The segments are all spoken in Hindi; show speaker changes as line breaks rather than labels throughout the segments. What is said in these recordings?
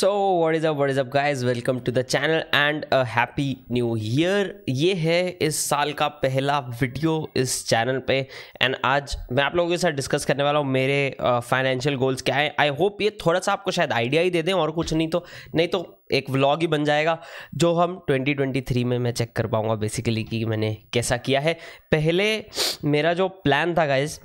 So what is up what is up guys welcome to the channel and a happy new year ये है इस साल का पहला वीडियो इस चैनल पे एंड आज मैं आप लोगों के साथ डिस्कस करने वाला हूँ मेरे फाइनेंशियल गोल्स क्या हैं आई होप ये थोड़ा सा आपको शायद आइडिया ही दे दें और कुछ नहीं तो नहीं तो एक व्लॉग ही बन जाएगा जो हम 2023 में मैं चेक कर पाऊँगा बेसिकली कि मैंने कैसा किया है पहले मेरा जो प्लान था गाइज़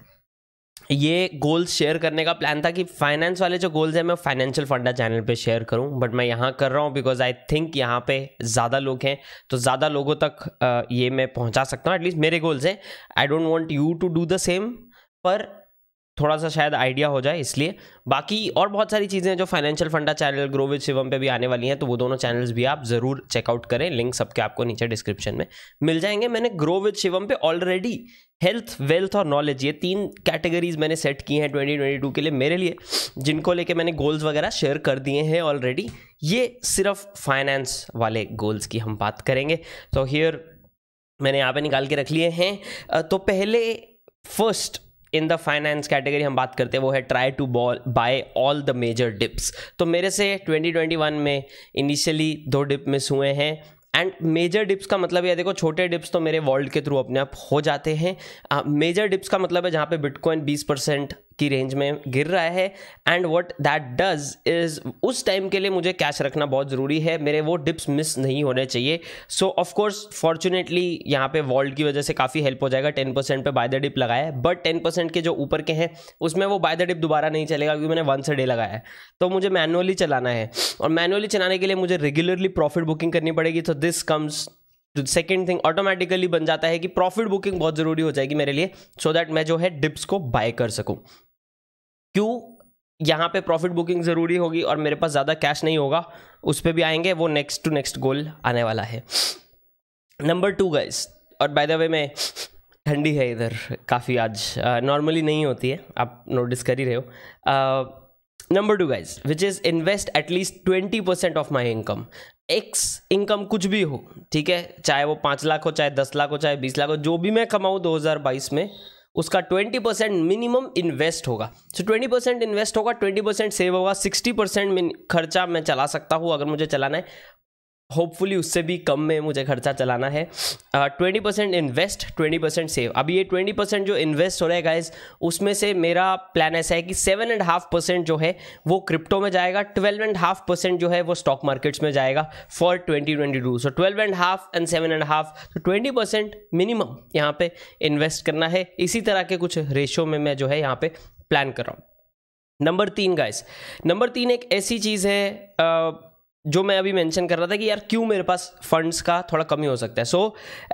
ये गोल्स शेयर करने का प्लान था कि फाइनेंस वाले जो गोल्स हैं मैं फाइनेंशियल फंडा चैनल पे शेयर करूं बट मैं यहाँ कर रहा हूँ बिकॉज आई थिंक यहाँ पे ज़्यादा लोग हैं तो ज़्यादा लोगों तक ये मैं पहुँचा सकता हूँ एटलीस्ट मेरे गोल्स हैं I don't want you to do the same पर थोड़ा सा शायद आइडिया हो जाए इसलिए बाकी और बहुत सारी चीज़ें जो financial Funda channel grow with Shivam पे भी आने वाली हैं तो वो दोनों चैनल्स भी आप ज़रूर चेकआउट करें लिंक सबके आपको नीचे डिस्क्रिप्शन में मिल जाएंगे मैंने ग्रो विद शिवम पे ऑलरेडी हेल्थ वेल्थ और नॉलेज ये तीन कैटेगरीज मैंने सेट की हैं टू के लिए मेरे लिए जिनको लेके मैंने गोल्स वगैरह शेयर कर दिए हैं ऑलरेडी ये सिर्फ फाइनेंस वाले गोल्स की हम बात करेंगे तो हियर मैंने यहाँ पे निकाल के रख लिए हैं तो पहले first in the finance category हम बात करते हैं वो है try to ball buy all the major dips तो मेरे से 2021 में इनिशियली दो डिप मिस हुए हैं एंड मेजर डिप्स का मतलब यह देखो छोटे डिप्स तो मेरे वर्ल्ड के थ्रू अपने आप हो जाते हैं मेजर डिप्स का मतलब है जहाँ पे बिटकॉइन 20 परसेंट की रेंज में गिर रहा है and what that does is उस टाइम के लिए मुझे कैश रखना बहुत ज़रूरी है मेरे वो डिप्स मिस नहीं होने चाहिए सो ऑफकोर्स फॉर्चुनेटली यहाँ पे वॉल्ट की वजह से काफ़ी हेल्प हो जाएगा टेन परसेंट पर बाय द डिप लगाया है बट टेन परसेंट के जो ऊपर के हैं उसमें वो बाय द डिप दोबारा नहीं चलेगा क्योंकि मैंने वन से डे लगाया है तो मुझे मैनुअली चलाना है और मैनुअली चलाने के लिए मुझे रेगुलरली प्रॉफिट बुकिंग करनी पड़ेगी तो this comes second thing automatically बन जाता है कि प्रॉफिट बुकिंग बहुत ज़रूरी हो जाएगी मेरे लिए सो so दैट मैं जो है डिप्स को बाय कर सकूँ क्यों यहाँ पे प्रॉफिट बुकिंग ज़रूरी होगी और मेरे पास ज़्यादा कैश नहीं होगा उस पर भी आएंगे वो नेक्स्ट टू नेक्स्ट गोल आने वाला है नंबर टू गाइज और बाय द वे मैं ठंडी है इधर काफ़ी आज नॉर्मली नहीं होती है आप नोटिस कर ही रहे हो number two guys which is invest at least twenty percent of my income ex income कुछ भी हो ठीक है चाहे वो पाँच लाख हो चाहे दस लाख हो चाहे बीस लाख हो जो भी मैं कमाऊँ बाईस में उसका ट्वेंटी परसेंट मिनिमम इन्वेस्ट होगा सो ट्वेंटी परसेंट इन्वेस्ट होगा ट्वेंटी परसेंट सेव होगा सिक्सटी परसेंट खर्चा मैं चला सकता हूँ अगर मुझे चलाना है होपफुली उससे भी कम में मुझे खर्चा चलाना है twenty percent invest twenty percent save अब ये ट्वेंटी परसेंट जो इन्वेस्ट हो रहा है गाइज उसमें से मेरा प्लान ऐसा है कि सेवन एंड हाफ परसेंट जो है वो क्रिप्टो में जाएगा ट्वेल्व एंड हाफ परसेंट जो है वो स्टॉक मार्केट्स में जाएगा for twenty twenty two so twelve and half and seven and half तो ट्वेंटी परसेंट मिनिमम यहाँ पे इन्वेस्ट करना है इसी तरह के कुछ रेशो में मैं जो है यहाँ पे प्लान कर रहा हूँ नंबर तीन गाइस नंबर तीन एक ऐसी चीज़ है आ, uh, जो मैं अभी मेंशन कर रहा था कि यार क्यों मेरे पास फंड्स का थोड़ा कमी हो सकता है so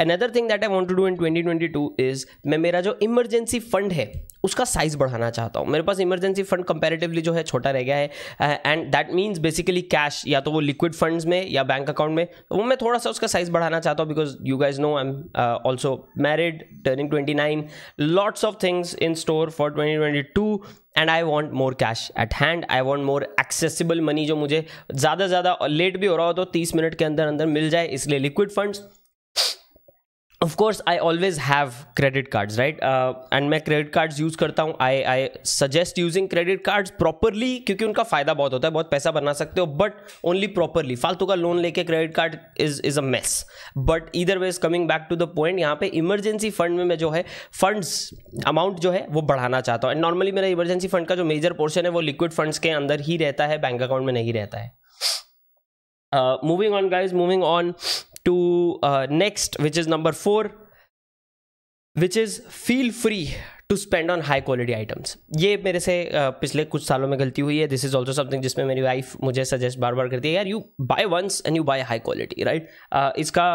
another thing that I want to do in 2022 is मैं मेरा जो इमरजेंसी फंड है उसका साइज बढ़ाना चाहता हूँ मेरे पास इमरजेंसी फंड कंपेरेटिवली जो है छोटा रह गया है and that means basically cash या तो वो लिक्विड फंड्स में या बैंक अकाउंट में वो मैं थोड़ा सा उसका साइज बढ़ाना चाहता हूँ because you guys know I am also married turning twenty nine lots of things in store for twenty twenty two and I want more cash at hand I want more accessible money जो मुझे ज़्यादा से ज़्यादा लेट भी हो रहा हो तो तीस मिनट के अंदर अंदर मिल जाए इसलिए liquid funds of course I always have credit cards right and मैं क्रेडिट कार्ड्स यूज़ करता हूँ I I suggest using credit cards properly क्योंकि उनका फ़ायदा बहुत होता है बहुत पैसा बना सकते हो बट ओनली प्रॉपरली फालतू का लोन लेके credit card is is a mess but इधर way is coming back to the point यहाँ पे इमरजेंसी फंड में मैं जो है फंड्स अमाउंट जो है वो बढ़ाना चाहता हूँ एंड नॉर्मली मेरा इमरजेंसी फंड का जो मेजर पोर्शन है वो लिक्विड फंड्स के अंदर ही रहता है बैंक अकाउंट में नहीं रहता है moving on guys moving on to uh, next which is number 4 which is feel free to spend on high quality items ये मेरे से uh, पिछले कुछ सालों में गलती हुई है दिस इज ऑल्सो समथिंग जिसमें मेरी वाइफ मुझे सजेस्ट बार बार करती है यार you buy once and you buy high quality right इसका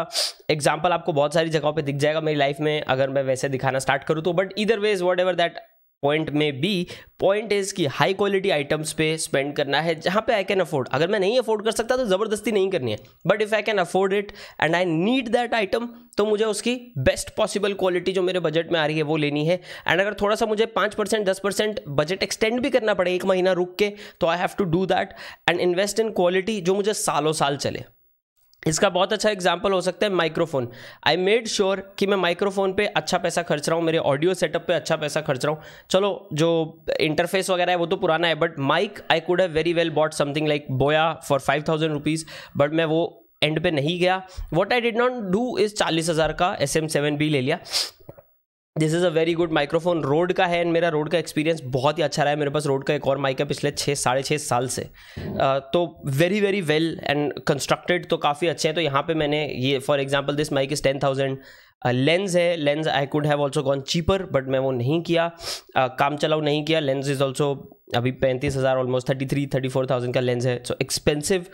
एग्जाम्पल आपको बहुत सारी जगहों पर दिख जाएगा मेरी लाइफ में अगर मैं वैसे दिखाना स्टार्ट करूँ तो बट इधर way is whatever that point में बी पॉइंट इज कि हाई क्वालिटी आइटम्स पे स्पेंड करना है जहाँ पे आई कैन अफोर्ड अगर मैं नहीं अफोर्ड कर सकता तो ज़बरदस्ती नहीं करनी है but if I can afford it and I need that item तो मुझे उसकी बेस्ट पॉसिबल क्वालिटी जो मेरे बजट में आ रही है वो लेनी है एंड अगर थोड़ा सा मुझे पाँच परसेंट दस परसेंट बजट एक्सटेंड भी करना पड़े एक महीना रुक के तो I have to do that and invest in quality जो मुझे सालों साल चले इसका बहुत अच्छा एग्जाम्पल हो सकता है माइक्रोफोन आई मेड श्योर कि मैं माइक्रोफोन पे अच्छा पैसा खर्च रहा हूँ मेरे ऑडियो सेटअप पे अच्छा पैसा खर्च रहा हूँ चलो जो इंटरफेस वगैरह है वो तो पुराना है but mic I could have very well bought something like Boya for five thousand rupees but मैं वो एंड पे नहीं गया what I did not do is चालीस हज़ार का एस एम सेवन बी ले लिया this is a very good microphone Rode का है एंड मेरा रोड का एक्सपीरियंस बहुत ही अच्छा रहा है मेरे पास रोड का एक और माइक है पिछले छः साढ़े छः साल से तो very very well and constructed तो काफ़ी अच्छे हैं तो यहाँ पे मैंने ये for example this mic is ten thousand lens है lens I could have also gone cheaper but मैं वो नहीं किया uh, काम चलाओ नहीं किया लेंस इज़ ऑल्सो अभी पैंतीस हज़ार almost thirty three thirty four thousand का लेंस है सो एक्सपेंसिव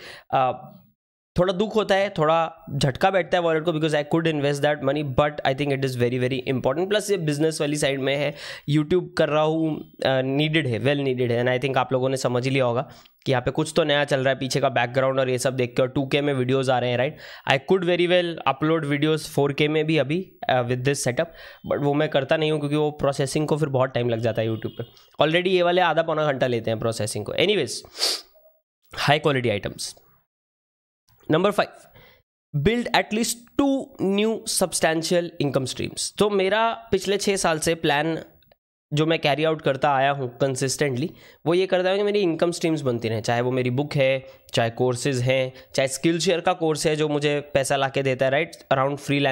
थोड़ा दुख होता है थोड़ा झटका बैठता है वॉलेट को because I could invest that money but I think it is very very important plus ये बिजनेस वाली साइड में है यूट्यूब कर रहा हूँ नीडेड है वेल नीडेड है एंड आई थिंक आप लोगों ने समझ ही लिया होगा कि यहाँ पे कुछ तो नया चल रहा है पीछे का बैकग्राउंड और ये सब देख के और टू के में वीडियोज़ आ रहे हैं right I could very well upload videos four K में भी अभी विद दिस सेटअप बट वो मैं करता नहीं हूँ क्योंकि वो प्रोसेसिंग को फिर बहुत टाइम लग जाता है यूट्यूब पर ऑलरेडी ये वाले आधा पौना घंटा लेते हैं प्रोसेसिंग को ways high quality items number five build at least two new substantial income streams तो मेरा पिछले छः साल से प्लान जो मैं कैरी आउट करता आया हूँ कंसिस्टेंटली वो ये करता हूँ कि मेरी इनकम स्ट्रीम्स बनती रहें चाहे वो मेरी बुक है चाहे कोर्सेज हैं चाहे स्किल शेयर का कोर्स है जो मुझे पैसा ला के देता है राइट अराउंड फ्री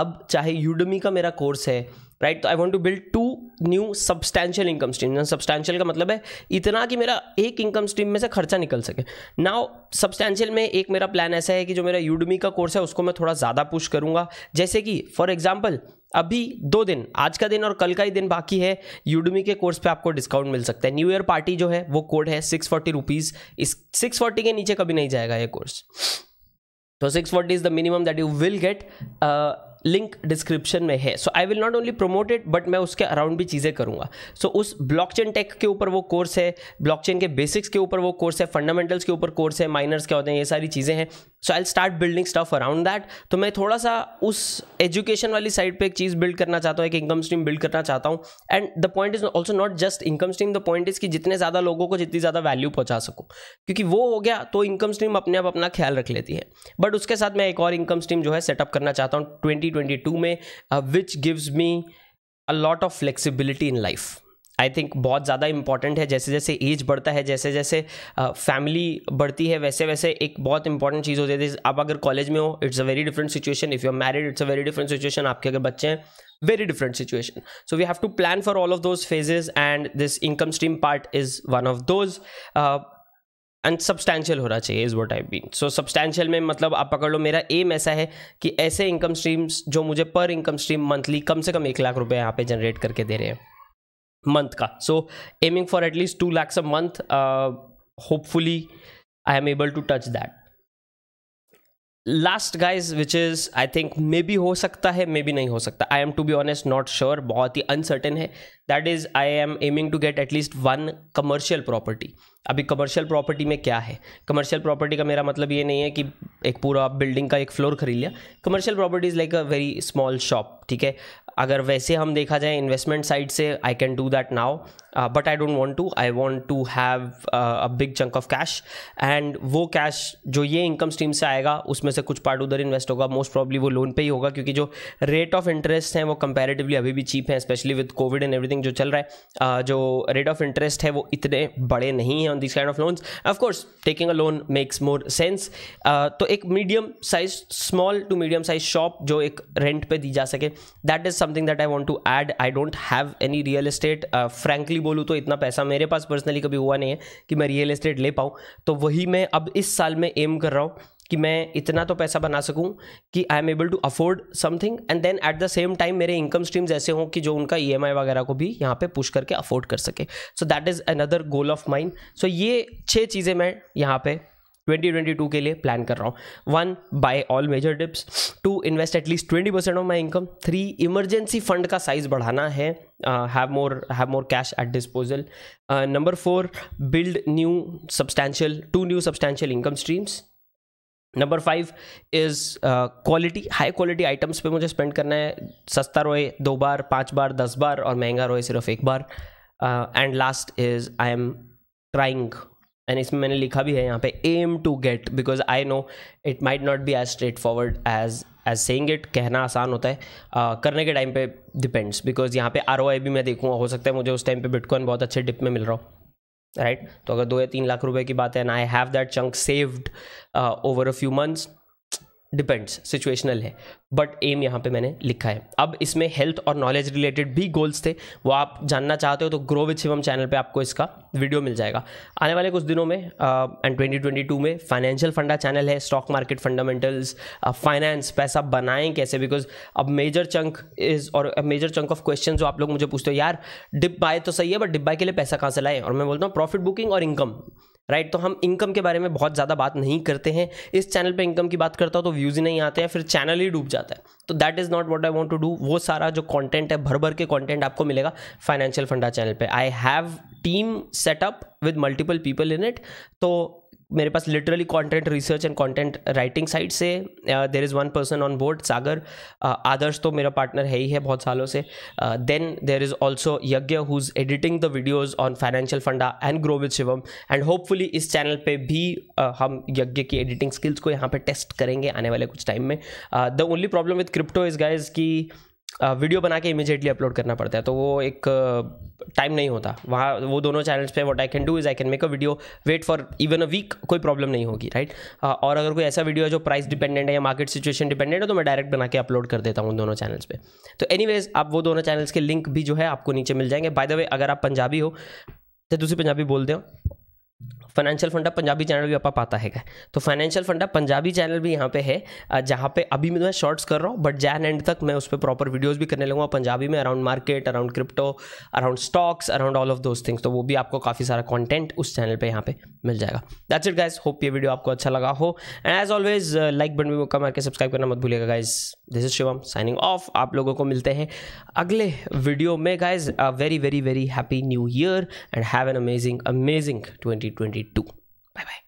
अब चाहे यूडमी का मेरा कोर्स है राइट तो I want to build two new substantial income stream substantial का मतलब है इतना कि मेरा एक इनकम स्ट्रीम में से खर्चा निकल सके नाउ सब्सटैंशियल में एक मेरा प्लान ऐसा है कि जो मेरा यूडमी का कोर्स है उसको मैं थोड़ा ज़्यादा पुश करूँगा जैसे कि फॉर एग्जाम्पल अभी दो दिन आज का दिन और कल का ही दिन बाकी है यूडमी के कोर्स पे आपको डिस्काउंट मिल सकता है न्यू ईयर पार्टी जो है वो कोड है सिक्स फोर्टी रुपीज़ इस सिक्स फोर्टी के नीचे कभी नहीं जाएगा ये कोर्स तो six forty is the minimum that you will get link description में है so I will not only promote it but मैं उसके अराउंड भी चीज़ें करूँगा सो so, उस ब्लॉकचेन टेक के ऊपर वो कोर्स है ब्लॉकचेन के बेसिक्स के ऊपर वो कोर्स है फंडामेंटल्स के ऊपर कोर्स है माइनर्स क्या होते हैं ये सारी चीज़ें हैं so I start building stuff around that तो मैं थोड़ा सा उस एजुकेशन वाली साइड पे एक चीज़ बिल्ड करना चाहता हूँ एक इनकम स्ट्रीम बिल्ड करना चाहता हूँ and the point is also not just income stream the point is कि जितने ज़्यादा लोगों को जितनी ज़्यादा वैल्यू पहुँचा सकूँ क्योंकि वो हो गया तो इनकम स्ट्रीम अपने आप अपना ख्याल रख लेती है बट उसके साथ मैं एक और इनकम स्ट्रीम जो है सेटअप करना चाहता हूँ ट्वेंटी ट्वेंटी टू में which gives me a lot of flexibility in life I think बहुत ज़्यादा इंपॉर्टेंट है जैसे जैसे एज बढ़ता है जैसे जैसे फैमिली बढ़ती है वैसे वैसे एक बहुत इंपॉर्टेंट चीज़ हो जाती है आप अगर कॉलेज में हो it's a very different situation if you are married it's a very different situation आपके अगर बच्चे हैं very different situation so we have to plan for all of those phases and this income stream part is one of those and substantial होना चाहिए is what I been so substantial में मतलब आप पकड़ लो मेरा एम ऐसा है कि ऐसे इनकम स्ट्रीम्स जो मुझे पर इनकम स्ट्रीम मंथली कम से कम एक लाख रुपए यहाँ पे जनरेट करके दे रहे हैं मंथ का so aiming for at least two lakhs a month hopefully I am able to touch that last guys which is I think maybe हो सकता है मे बी नहीं हो सकता I am to be honest not sure बहुत ही अनसर्टेन है that is I am aiming to get at least one commercial property अभी कमर्शियल प्रॉपर्टी में क्या है कमर्शियल प्रॉपर्टी का मेरा मतलब ये नहीं है कि एक पूरा बिल्डिंग का एक फ्लोर खरीद लिया commercial property is like a very small shop ठीक है अगर वैसे हम देखा जाए इन्वेस्टमेंट साइड से I can do that now but I don't want to I want to have a big chunk of cash and वो कैश जो ये इनकम स्ट्रीम से आएगा उसमें से कुछ पार्ट उधर इन्वेस्ट होगा मोस्ट प्रॉब्ली वो लोन पे ही होगा क्योंकि जो रेट ऑफ इंटरेस्ट है वो कंपेरेटिवली अभी भी चीप है specially with COVID and everything जो चल रहा है uh, जो रेट ऑफ इंटरेस्ट है वो इतने बड़े नहीं हैं money on these kind of loans of course taking a loan makes more sense uh, तो एक medium size small to medium size shop जो एक रेंट पे दी जा सके that is something that I want to add I don't have any real estate frankly बोलूँ तो इतना पैसा मेरे पास पर्सनली कभी हुआ नहीं है कि मैं रियल एस्टेट ले पाऊँ तो वही मैं अब इस साल में एम कर रहा हूँ कि मैं इतना तो पैसा बना सकूं कि I am able to afford something and then at the same time मेरे इनकम स्ट्रीम्स ऐसे हों कि जो उनका ई e वगैरह को भी यहाँ पे पुश करके अफोर्ड कर सके so that is another goal of mind so ये छः चीज़ें मैं यहाँ पे 2022 के लिए प्लान कर रहा हूँ one by all major tips to invest at least twenty percent of my income three emergency fund का साइज बढ़ाना है have more have more cash at disposal number four build new substantial two new substantial income streams number five is quality high quality items पे मुझे स्पेंड करना है सस्ता रोए दो बार पाँच बार दस बार और महंगा रोए सिर्फ एक बार and last is I am trying and इसमें मैंने लिखा भी है यहाँ पे aim to get because I know it might not be as straightforward as as saying it कहना आसान होता है uh, करने के टाइम पे डिपेंड्स बिकॉज यहाँ पे आर भी मैं देखूँगा हो सकता है मुझे उस टाइम पे बिटकॉइन बहुत अच्छे डिप में मिल रहा हूँ राइट तो अगर दो या तीन लाख रुपए की बात है and I have that chunk saved over a few months depends situational है बट एम यहाँ पे मैंने लिखा है अब इसमें हेल्थ और नॉलेज रिलेटेड भी गोल्स थे वो आप जानना चाहते हो तो ग्रो विथ शिवम चैनल पे आपको इसका वीडियो मिल जाएगा आने वाले कुछ दिनों में एंड 2022 में फाइनेंशियल फंडा चैनल है स्टॉक मार्केट फंडामेंटल्स फाइनेंस पैसा बनाएं कैसे बिकॉज अब मेजर चंक इज और मेजर चंक ऑफ क्वेश्चन जो आप लोग मुझे पूछते हो यार डिप बाय तो सही है बट डिप बाय के लिए पैसा कहाँ से लाएँ और मैं बोलता हूँ प्रॉफिट बुकिंग और इनकम राइट तो हम इनकम के बारे में बहुत ज़्यादा बात नहीं करते हैं इस चैनल पे इनकम की बात करता हूँ तो व्यूज़ ही नहीं आते हैं फिर चैनल ही डूब जाता है तो that is not what I want to do वो सारा जो कॉन्टेंट है भर भर के कॉन्टेंट आपको मिलेगा फाइनेंशियल फंडा चैनल पर I have team setup with multiple people in it तो मेरे पास literally content research and content writing side से there is one person on board Sagar Adarsh तो मेरा पार्टनर है ही है बहुत सालों से then there is also Yagya who is editing the videos on Financial Funda and Grow with Shivam and hopefully इस चैनल पर भी uh, हम यज्ञ की एडिटिंग स्किल्स को यहाँ पर टेस्ट करेंगे आने वाले कुछ टाइम में the only problem with crypto is guys की वीडियो बना के इमीजिएटली अपलोड करना पड़ता है तो वो एक टाइम नहीं होता वहाँ वो दोनों चैनल्स पे what I can do is I can make a video wait for even a week कोई प्रॉब्लम नहीं होगी राइट और अगर कोई ऐसा वीडियो है जो प्राइस डिपेंडेंट है या मार्केट सिचुएशन डिपेंडेंट है तो मैं डायरेक्ट बना के अपलोड कर देता हूँ उन दोनों चैनल्स पर तो एनी आप वो दोनों चैनल्स के लिंक भी जो है आपको नीचे मिल जाएंगे बाय द वे अगर आप पंजाबी हो या दूसरी पंजाबी बोलते हो फाइनेंशियल फंडा पंजाबी चैनल भी आपका पाता है तो फाइनेंशियल फंडा पंजाबी चैनल भी यहाँ पे है जहाँ पे अभी मैं शॉर्ट्स कर रहा हूँ बट जैन एंड तक मैं उस पर प्रॉपर वीडियोज़ भी करने लूँगा पंजाबी में around market around crypto around stocks around all of those things तो वो भी आपको काफ़ी सारा कॉन्टेंट उस चैनल पर यहाँ पे मिल जाएगा दैट्स इट गाइज होप ये वीडियो आपको अच्छा लगा हो एंड एज ऑलवेज लाइक बन भी मौका मार के सब्सक्राइब करना मत भूलिएगा guys this is Shivam signing off आप लोगों को मिलते हैं अगले वीडियो में guys a very very very happy new year and have an amazing amazing twenty twenty 2022. Bye bye.